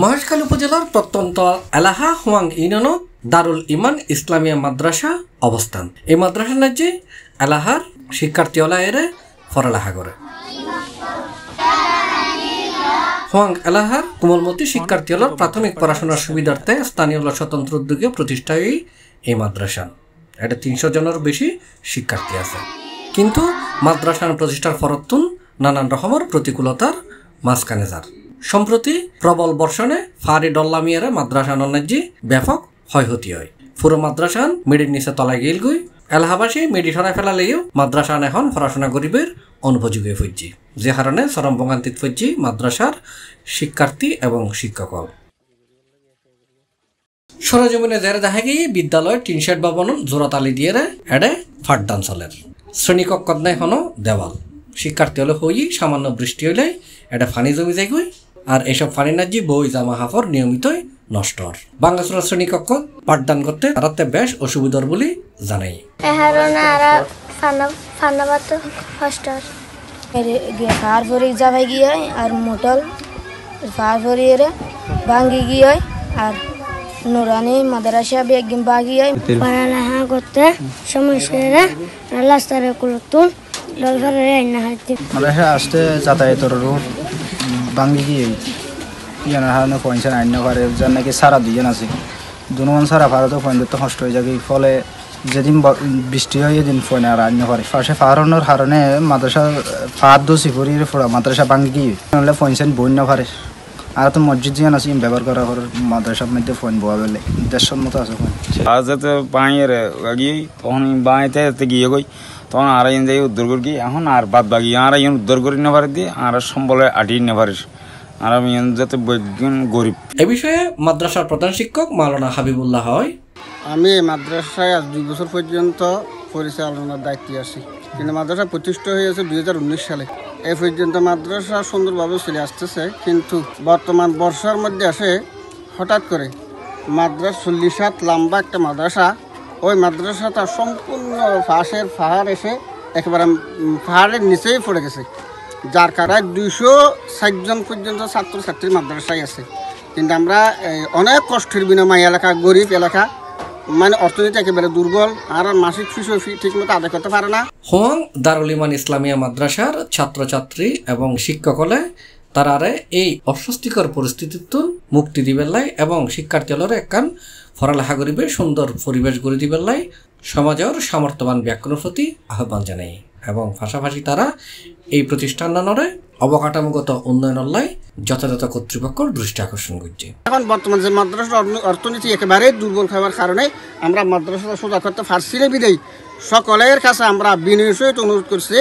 মহেশখালী উপজেলার প্রত্যন্ত এলাহা হোয়াং ইউনিয়ন দারুল ইমান ইসলামিয়া মাদ্রাসা অবস্থান এই মাদ্রাসা নাজ্যে এলাহার শিক্ষার্থী এরে ফরালাহা করে হোয়াং এলাহার কোমলমতি শিক্ষার্থী প্রাথমিক পড়াশোনার সুবিধার্থে স্থানীয় স্বতন্ত্র উদ্যোগে প্রতিষ্ঠা এই মাদ্রাসা এটা তিনশো জনের বেশি শিক্ষার্থী আছে কিন্তু মাদ্রাসা প্রতিষ্ঠার ফরত্তুন নানান রকমের প্রতিকূলতার মাঝখানে যার সম্প্রতি প্রবল বর্ষণে ফারি ডল্লামিয়ারে মাদ্রাসান নন্নাজি ব্যাপক ক্ষয়ক্ষতি হয় পুরো মাদ্রাসান মিডির নিচে তলায় গেল গই এলাহাবাসী মিডি সরাই ফেলালেও মাদ্রাসান এখন পড়াশোনা গরিবের অনুপযোগী ফুজি যে কারণে চরম ভোগান্তিত ফুজি মাদ্রাসার শিক্ষার্থী এবং শিক্ষক সরজমিনে জেরে দেখা গিয়ে বিদ্যালয়ের টিনশেড ভবন জোড়াতালি দিয়ে এডে ফাটদান চলের শ্রেণীকক্ষ নাই হনো দেওয়াল শিক্ষার্থী হলে হই সামান্য বৃষ্টি হইলে এটা ফানি জমি যাই আর এসব ফারিনাজি বই জামা হাফর নিয়মিতই নষ্টর বাংলা শ্রেণীকক্ষ পাঠদান করতে তারাতে বেশ অসুবিধার বলে জানাই গিয়ে আর মোটল ভাঙ্গি গিয়ে আর নুরানি মাদ্রাসা বেগিম বাগিয়ে পড়ালেখা করতে সমস্যা রাস্তার কুলতুন ডলফারে আইনা হাইতে আসতে ভাঙ্গি গিয়ে ইয়ানার হারণে পয়সা আইন্য পারে যার নাকি সারা দুজন আছে দুজন সারা ভারতে পয়েন্ট নষ্ট হয়ে যাবে ফলে যেদিন বৃষ্টি হয় এদিন ফোন আর আন্য পারে পাশে ফারণের হারণে মাদ্রাসা ফাঁদ দোষি ফুরিয়ে ফোড়া মাদ্রাসা ভাঙ্গি গিয়ে নাহলে পয়সা বই না পারে আর তো মসজিদ যেন আছে ব্যবহার করা করে মাদ্রাসার মধ্যে ফোন বোয়া বেলে দেড়শোর মতো আছে ফোন আজ তো পাঁয়ের গিয়ে তখন বাঁয়েতে গিয়ে গই তখন আর ইন যাই উদ্ধার করি এখন আর বাদ বাকি আর ইন উদ্ধার করি না পারি দিয়ে আর সম্বলে আটি না আর আমি যাতে গরিব এ বিষয়ে মাদ্রাসার প্রধান শিক্ষক মালানা হাবিবুল্লাহ হয় আমি মাদ্রাসায় আজ দুই বছর পর্যন্ত পরিচালনার দায়িত্বে আছি কিন্তু মাদ্রাসা প্রতিষ্ঠা হয়েছে দুই সালে এ পর্যন্ত মাদ্রাসা সুন্দরভাবে চলে আসতেছে কিন্তু বর্তমান বর্ষার মধ্যে আসে হঠাৎ করে মাদ্রাস চল্লিশ হাত লম্বা একটা মাদ্রাসা ওই মাদ্রাসাটা সম্পূর্ণ ফাঁসের পাহাড় এসে একেবারে পাহাড়ের নিচেই পড়ে গেছে যার কারণে দুইশো ষাটজন পর্যন্ত ছাত্রছাত্রী মাদ্রাসায় আছে কিন্তু আমরা অনেক কষ্টের বিনিময় এলাকা গরিব এলাকা মানে অর্থনীতি একেবারে দুর্বল আর মাসিক ঠিক মতো আদায় করতে পারে না হং দারুল ইমান ইসলামিয়া মাদ্রাসার ছাত্রছাত্রী এবং শিক্ষক হলে তারারে এই অস্বস্তিকর পরিস্থিতির মুক্তি দিবেলাই এবং শিক্ষার্থী হলের একখান পড়ালেখা করিবে সুন্দর পরিবেশ গড়ে দিবার লাই সমাজের সামর্থ্যবান ব্যাকরণ প্রতি আহ্বান জানাই এবং পাশাপাশি তারা এই প্রতিষ্ঠান নানরে অবকাঠামোগত উন্নয়নের লাই যথাযথ কর্তৃপক্ষ দৃষ্টি আকর্ষণ করছে এখন বর্তমান যে মাদ্রাসার অর্থনীতি একেবারে দুর্বল হওয়ার কারণে আমরা মাদ্রাসা সোজা করতে পারছি না বিদেয় সকলের কাছে আমরা বিনয় সহিত অনুরোধ করছি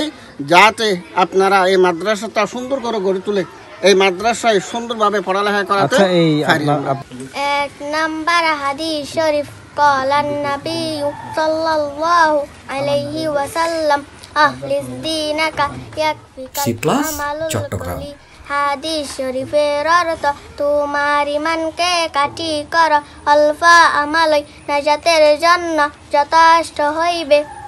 যাতে আপনারা এই মাদ্রাসাটা সুন্দর করে গড়ে তোলে এই মাদ্রাসায় সুন্দরভাবে পড়ালেখা করাতে আচ্ছা, এক নাম্বার হাদিস শরীফ قال النبي صلى الله عليه وسلم أخلص دينك يكفيك العمل হাদিস শরীফের অর্থ তোমার ইমানকে কাটি কর অল্পা আমালই নাজাতের জন্য যথেষ্ট হইবে